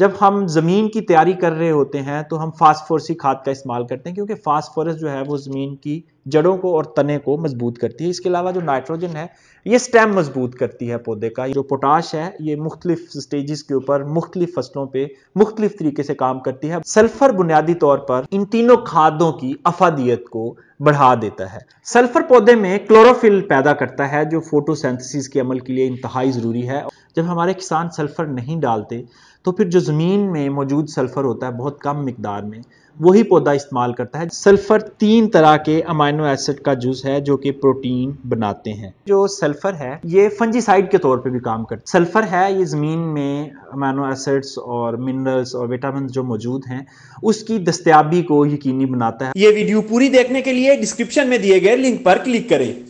जब हम ज़मीन की तैयारी कर रहे होते हैं तो हम फास्फोरसी खाद का इस्तेमाल करते हैं क्योंकि फास्फोरस जो है वो ज़मीन की जड़ों को और तने को मजबूत करती है इसके अलावा जो नाइट्रोजन है ये स्टेम मजबूत करती है पौधे का जो पोटाश है ये मुख्तलिफ स्टेजेस के ऊपर मुख्तलिफ फसलों पे मुख्तलिफ तरीके से काम करती है सल्फर बुनियादी तौर पर इन तीनों खादों की अफादियत को बढ़ा देता है सल्फर पौधे में क्लोरोफिल पैदा करता है जो फोटोसेंथिस के अमल के लिए इंतहाई ज़रूरी है जब हमारे किसान सल्फर नहीं डालते तो फिर जो ज़मीन में मौजूद सल्फर होता है बहुत कम मकदार में वही पौधा इस्तेमाल करता है सल्फर तीन तरह के अमाइनो एसिड का जूस है जो कि प्रोटीन बनाते हैं जो सल्फर है ये फंजीसाइड के तौर पे भी काम करता है सल्फर है ये ज़मीन में अमाइनो एसिड्स और मिनरल्स और विटामिन जो मौजूद हैं उसकी दस्तियाबी को यकीनी बनाता है ये वीडियो पूरी देखने के लिए डिस्क्रिप्शन में दिए गए लिंक पर क्लिक करें